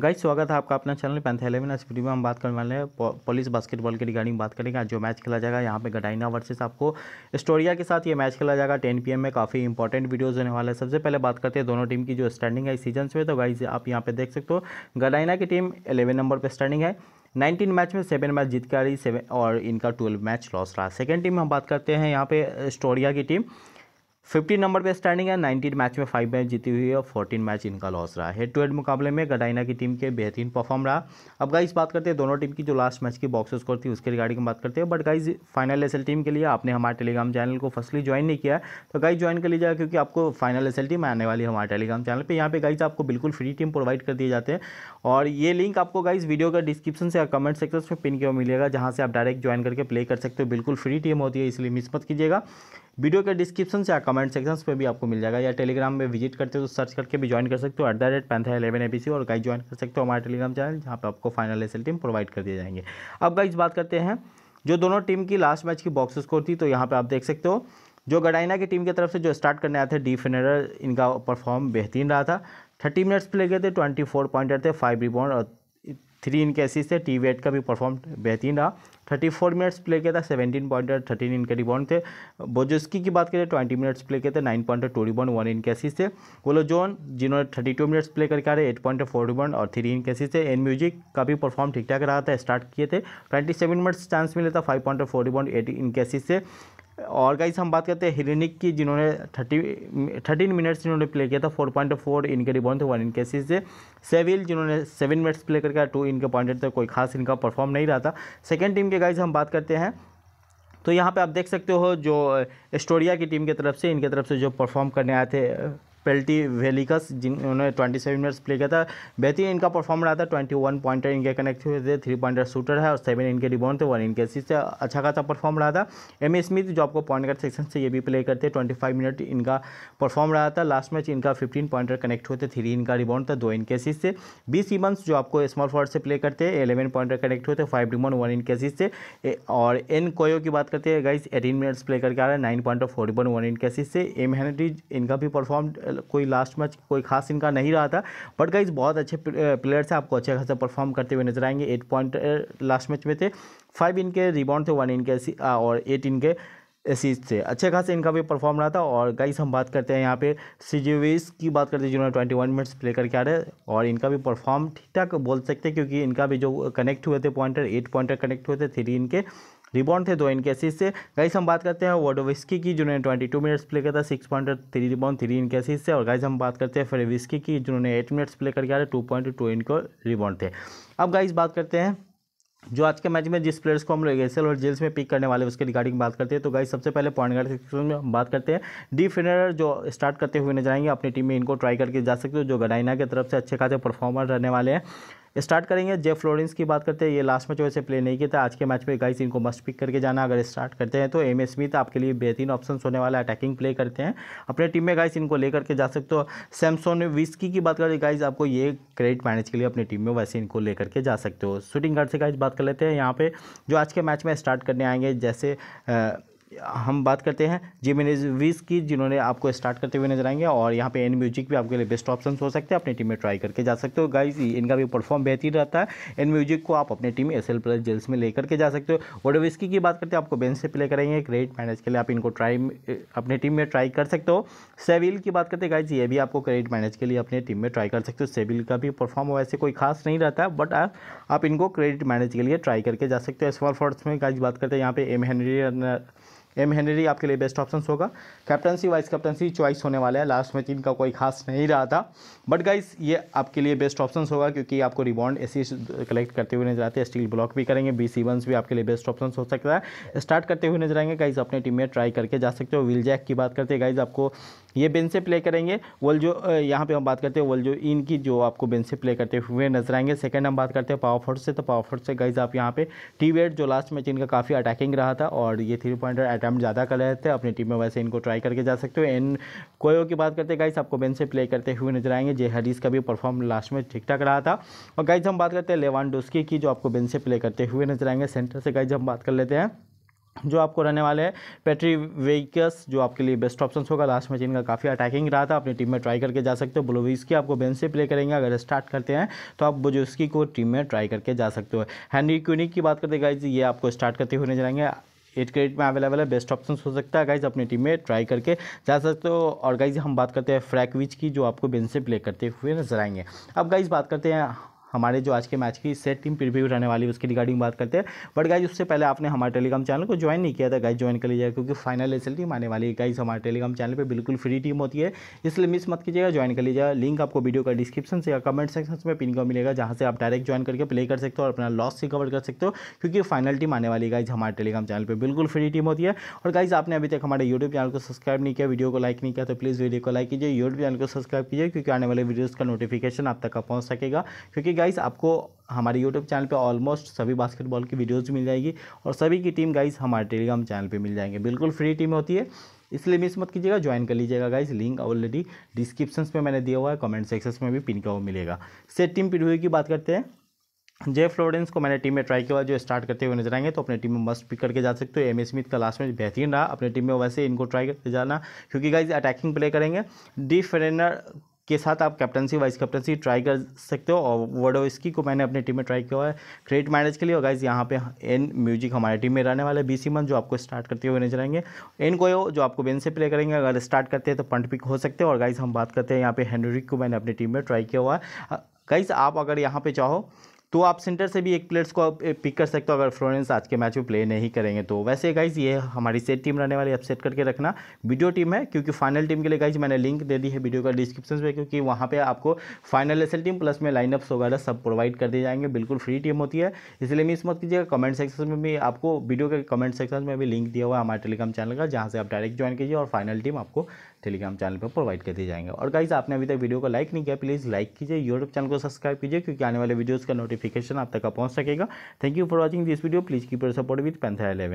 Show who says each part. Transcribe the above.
Speaker 1: guys स्वागत है आपका अपना चैनल पैंथ इलेवन इस वीडियो में हम बात करने वाले हैं पुलिस बास्केटबॉल के रिगार्डिंग बात करेंगे आज जो मैच खेला जाएगा यहाँ पे गडाइना वर्सेस आपको स्टोरिया के साथ ये मैच खेला जाएगा 10 पीएम में काफ़ी इंपॉर्टेंट वीडियोज़ होने वाले हैं सबसे पहले बात करते हैं दोनों टीम की जो स्टैंडिंग है सीजन में तो गाइज आप यहाँ पर देख सकते हो गडाइना की टीम एलेवन नंबर पर स्टैंडिंग है 19 मैच में सेवन मैच जीत कर रही सेवन और इनका ट्वेल्व मैच लॉस रहा सेकेंड टीम हम बात करते हैं यहाँ पे स्टोरिया की टीम फिफ्टीन नंबर पे स्टैंडिंग है नाइनटीन मैच में फाइव मैच जीती हुई है और फोर्टीन मैच इनका लॉस रहा है हेड टू हेड मुकाबले में गडाइना की टीम के बेहतरीन परफॉर्म रहा अब गाइस बात करते हैं दोनों टीम की जो लास्ट मैच की बॉक्स स्कोर थी उसके रिगार्डिंग बात करते हैं but guys final S team के लिए आपने हमारे टेलीग्राम चैनल को फर्स्टली ज्वाइन नहीं किया तो गाइज ज्वाइन कर लीजिएगा क्योंकि आपको फाइनल एस टीम आने वाली हमारे टेलीग्राम चैनल पर यहाँ पर गाइज आपको बिल्कुल फ्री टीम प्रोवाइड कर दिए जाते हैं और ये लिंक आपको गाइज वीडियो का डिस्क्रिप्शन से या कमेंट सेक्शन में पिन किया मिलेगा जहाँ से आप डायरेक्ट ज्वाइन करके प्ले कर सकते हो बिल्कुल फ्री टीम होती है इसलिए मिसमत कीजिएगा वीडियो के डिस्क्रिप्शन से या कमेंट सेक्शन पे भी आपको मिल जाएगा या टेलीग्राम में विजिट करते हो तो सर्च करके भी ज्वाइन कर सकते हो एट द रेट पैंथा एलेवन ए और गाइज ज्वाइन कर सकते हो हमारे टेलीग्राम चैनल जहाँ पर आपको फाइनल एस टीम प्रोवाइड कर दिए जाएंगे अब गाइज बात करते हैं जो दोनों टीम की लास्ट मैच की बॉक्स स्कोर थी तो यहाँ पर आप देख सकते हो जो गडाइना की टीम की तरफ से जो स्टार्ट करने आए थे डी फिनर इनका परफॉर्म बेहतरीन रहा था थर्टी मिनट्स प्ले गए थे ट्वेंटी फोर पॉइंटर थे फाइव रिबाउंड और थ्री इनके एसिस थे टी वेट का भी परफॉर्म बेहतरीन रहा थर्टी फोर मिनट्स प्ले किया था सेवेंटीन पॉइंटर थर्टीन इनके रिबाउंड थे बोजोस्की की बात करें ट्वेंटी मिनट्स प्ले किए थे nine point two rebound one इनके एसिस थे वो जोन जिन्होंने थर्टी टू मिनट्स प्ले करके आ रहे एट पॉइंट फोर रिबाउंड और थ्री इनके एसिस थे एन म्यूजिक का भी परफॉर्म ठीक ठाक रहा था स्टार्ट किए थे ट्वेंटी सेवन मिनट्स चांस मिले था five point four rebound eight इनके एसिस से और गाइस हम बात करते हैं हिरनिक की जिन्होंने थर्टी थर्टीन मिनट्स जिन्होंने प्ले किया था फोर पॉइंट फोर इनके रिबॉन्ड थे वन इनके असिस्ट से सेविल जिन्होंने सेवन मिनट्स प्ले करके टू इनके पॉइंटेड थे कोई खास इनका परफॉर्म नहीं रहा था सेकेंड टीम के गाइज हम बात करते हैं तो यहाँ पे आप देख सकते हो जो एस्टोरिया की टीम की तरफ से इनके तरफ से जो परफॉर्म करने आए थे पेल्टी वेलिकस जिन्होंने ट्वेंटी सेवन मिनट्स प्ले किया था बेहतरीन इनका परफॉर्म रहा था ट्वेंटी वन पॉइंटर इनके कनेक्ट हुए थे थ्री पॉइंटर शूटर है और सेवन इनके रिबाउंड थे वन इनके से अच्छा खासा परफॉर्म रहा था एम स्मिथ जो आपको पॉइंट कार्ड सेक्शन से ये भी प्ले करते ट्वेंटी फाइव मिनट इनका परफॉर्म रहा था लास्ट मैच इनका फिफ्टीन पॉइंटर कनेक्ट हुए थे थ्री इनका रिबाउंड था दो इनके असिस्ट से बी सीमंस जो आपको स्मॉल फॉर्ड से प्ले करते हैं एलेवन पॉइंटर कनेक्ट हुए थे फाइव रिबाउंड वन इनके असिस्ट से और एन कोयो की बात करते हैं गाइस एटीन मिनट्स प्ले करके आ रहा है nine pointer four rebound one इनके असिस्ट से एम हेनरी इनका भी परफॉर्म मतलब कोई लास्ट मैच कोई खास इनका नहीं रहा था बट गाइज बहुत अच्छे प्लेयर्स हैं आपको अच्छे खासा परफॉर्म करते हुए नजर आएंगे एट पॉइंट लास्ट मैच में थे फाइव इनके रिबाउंड थे वन इनके और एट इनके एसीज थे अच्छे खासे इनका भी परफॉर्म रहा था और गाइस हम बात करते हैं यहाँ पे सीजीवीस की बात करते हैं जिन्होंने ट्वेंटी वन मिनट्स प्ले करके आ रहे और इनका भी परफॉर्म ठीक ठाक बोल सकते हैं क्योंकि इनका भी जो कनेक्ट हुए थे पॉइंटर एट पॉइंटर कनेक्ट हुए थे थ्री इनके रिबाउंड थे दो इनके असिस्ट से गाइस हम बात करते हैं वोडोविस्की की जिन्होंने ट्वेंटी टू मिनट्स प्ले किया था six point three rebound three इनके असिस्ट से और गाइस हम बात करते हैं विस्की की जिन्होंने एट मिनट्स प्ले करके आ रहे टू पॉइंट टू इनको रिबाउंड थे अब गाइस बात करते हैं जो आज के मैच में जिस प्लेयर्स को हम लोग एस और जेल्स में पिक करने वाले उसके रिगार्डिंग बात करते हैं तो गाइस सबसे पहले पॉइंट गार्ड सेक्शन में हम बात करते हैं डी फिनर जो स्टार्ट करते हुए नजर आएंगे अपनी टीम में इनको ट्राई करके जा सकते हो जो गडाइना की तरफ से अच्छे खासे परफॉर्मर रहने वाले हैं स्टार्ट करेंगे जेफ फ्लोरेंस की बात करते हैं ये लास्ट में वैसे प्ले नहीं किया था आज के मैच में गाइस इनको मस्ट पिक करके जाना अगर स्टार्ट करते हैं तो एम एस स्मिथ आपके लिए बेहतरीन ऑप्शन होने वाला अटैकिंग प्ले करते हैं अपने टीम में गाइस इनको लेकर के जा सकते हो सैमसोन विस्की की बात करें गाइज आपको ये क्रेडिट मैनेज के लिए अपनी टीम में वैसे इनको लेकर के जा सकते हो शूटिंग गार्ड से गाइज बात कर लेते हैं यहाँ पर जो आज के मैच में स्टार्ट करने आएंगे जैसे हम बात करते हैं जी मेनेजवीज की जिन्होंने आपको स्टार्ट करते हुए नजर आएंगे और यहाँ पे एन म्यूजिक भी आपके लिए बेस्ट ऑप्शन हो सकते हैं अपनी टीम में ट्राई करके जा सकते हो गाइज इनका भी परफॉर्म बेहतरीन रहता है एन म्यूजिक को आप अपनी टीम एस एल प्लस जेल्स में लेकर के जा सकते हो विस्की की बात करते हैं आपको बेंच से प्ले करेंगे क्रेडिट मैनेज के लिए आप इनको ट्राई अपनी टीम में ट्राई कर सकते हो सेविल की बात करते हैं गाइज ये भी आपको क्रेडिट मैनेज के लिए अपनी टीम में ट्राई कर सकते हो सेविल का भी परफॉर्म वैसे कोई खास नहीं रहता है बट आप इनको क्रेडिट मैनेज के लिए ट्राई करके जा सकते हो स्मॉल फॉर्ट्स में गाइज बात करते हैं यहाँ पे एम हेनरी एम हेनरी आपके लिए बेस्ट ऑप्शन होगा कैप्टनसी वाइस कैप्टनसी चॉइस होने वाला है लास्ट में इनका कोई खास नहीं रहा था बट गाइस ये आपके लिए बेस्ट ऑप्शन होगा क्योंकि आपको रिबॉन्ड ए कलेक्ट करते हुए नजर आते हैं स्टील ब्लॉक भी करेंगे बी सी भी आपके लिए बेस्ट ऑप्शन हो सकता है स्टार्ट करते हुए नजर आएंगे गाइज अपने टीम में ट्राई करके जा सकते हो विल जैक की बात करते हैं गाइज आपको ये बेन से प्ले करेंगे वल जो यहाँ पे हम बात करते हैं वल जो इन की जो आपको बेन से प्ले करते हुए नजर आएंगे सेकंड हम बात करते हैं पावर से तो पावर फोर्स से गाइज आप यहाँ पे टी वेट जो लास्ट मैच इनका काफ़ी अटैकिंग रहा था और ये थ्री पॉइंटर अटैम्प्ट ज़्यादा कर रहे थे अपनी टीम में वैसे इनको ट्राई करके जा सकते हो एन कोयो की बात करते हैं गाइज आपको बेन से प्ले करते हुए नजर आएंगे जे हरीस का भी परफॉर्म लास्ट में ठीक ठाक रहा था और गाइज हम बात करते हैं लेवान की जो आपको बेन से प्ले करते हुए नजर आएंगे सेंटर से गाइज हम बात कर लेते हैं जो आपको रहने वाले हैं पेट्री वेकस जो आपके लिए बेस्ट ऑप्शन होगा लास्ट मैच इनका काफ़ी अटैकिंग रहा था अपनी टीम में ट्राई करके जा सकते हो ब्लोविस की आपको बेंच से प्ले करेंगे अगर स्टार्ट करते हैं तो आप बुजुस्की को टीम में ट्राई करके जा सकते हो हैंनरी क्यूनिक की बात करते गाइज ये आपको स्टार्ट करते हुए नजर आएंगे एट क्रेडिट में अवेलेबल है बेस्ट ऑप्शन हो सकता है गाइज अपनी टीम में ट्राई करके जा सकते हो और गाइज हम बात करते हैं फ्रैकविच की जो आपको बेंच से प्ले करते हुए नजर आएंगे अब गाइज बात करते हैं हमारे जो आज के मैच की सेट टीम प्रीव्यू रहने वाली है उसकी रिगार्डिंग बात करते हैं बट गाइज उससे पहले आपने हमारे टेलीग्राम चैनल को ज्वाइन नहीं किया था गाइज ज्वाइन कर लीजिएगा क्योंकि फाइनल एस टीम आने वाली है गाइज हमारे टेलीग्राम चैनल पर बिल्कुल फ्री टीम होती है इसलिए मिस मत कीजिएगा ज्वाइन कर लीजिएगा लिंक आपको वीडियो का डिस्क्रिप्शन से या कमेंट सेक्शन में पिन का मिलेगा जहाँ से आप डायरेक्ट ज्वाइन करके प्ले कर सकते हो और अपना लॉस से कवर कर सकते हो क्योंकि फाइनल टीम आने वाली गाइज हमारे टेलीग्राम चैनल पर बिल्कुल फ्री टीम होती है और गाइज आपने अभी तक हमारे यूट्यूब चैनल को सब्सक्राइब नहीं किया वीडियो को लाइक नहीं किया तो प्लीज़ वीडियो को लाइक कीजिए यूट्यूब चैनल को सब्सक्राइब कीजिए क्योंकि आने वाले वीडियोज़ का नोटिफिकेशन आप तक पहुँच सकेगा क्योंकि गाइस आपको हमारे यूट्यूब चैनल पे ऑलमोस्ट सभी बास्केटबॉल की वीडियोस मिल जाएगी और सभी की टीम गाइस हमारे टेलीग्राम चैनल पे मिल जाएंगे बिल्कुल फ्री टीम होती है इसलिए मिस मत कीजिएगा ज्वाइन कर लीजिएगा गाइस लिंक ऑलरेडी डिस्क्रिप्शन में मैंने दिया हुआ है कमेंट सेक्शन में भी पिन का वो मिलेगा सेट टीम प्रीव्यू की बात करते हैं जे फ्लोरेंस को मैंने टीम में ट्राई किया जो स्टार्ट करते हुए नजर आएंगे तो अपने टीम में मस्ट पिक करके जा सकते हो एम स्मिथ का लास्ट मैच बेहतरीन रहा अपने टीम में वैसे इनको ट्राई करते जाना क्योंकि गाइज अटैकिंग प्ले करेंगे डी फेरेनर के साथ आप कैप्टनसी वाइस कैप्टनसी ट्राई कर सकते हो और इसकी को मैंने अपनी टीम में ट्राई किया है क्रेडिट मैनेज के लिए और गाइज यहाँ पे एन म्यूजिक हमारे टीम में रहने वाले बी सी मन जो आपको स्टार्ट करते हुए नजर आएंगे एन को जो आपको बेन से प्ले करेंगे अगर स्टार्ट करते हैं तो पंट पिक हो सकते हैं और गाइज हम बात करते हैं यहाँ पे हेनरिक को मैंने अपनी टीम में ट्राई किया हुआ है गाइज आप अगर यहाँ पे चाहो तो आप सेंटर से भी एक प्लेयर्स को पिक eh, कर सकते हो अगर फ्लोरेंस आज के मैच में प्ले नहीं करेंगे तो वैसे गाइज ये हमारी सेट टीम रहने वाली अपसेट सेट करके रखना वीडियो टीम है क्योंकि फाइनल टीम के लिए गाइज मैंने लिंक दे दी है वीडियो का डिस्क्रिप्शन में क्योंकि वहाँ पर आपको फाइनल एस टीम प्लस में लाइनअप्स वगैरह सब प्रोवाइड कर दिए जाएंगे बिल्कुल फ्री टीम होती है इसलिए मिस मत कीजिएगा कमेंट सेक्शन में भी आपको वीडियो के कमेंट सेक्शन में भी लिंक दिया हुआ हमारे टेलीग्राम चैनल का जहाँ से आप डायरेक्ट ज्वाइन कीजिए और फाइनल टीम आपको टेलीग्राम चैनल पर प्रोवाइड कर दिए जाएंगे और गाइज आपने अभी तक वीडियो को लाइक नहीं किया प्लीज़ लाइक कीजिए यूट्यूब चैनल को सब्सक्राइब कीजिए क्योंकि आने वाले वीडियोज़ का नोटिफिक नोटिफिकेशन आप तक पहुँच सकेगा thank you for watching this video please keep our support with पेंथा इलेवन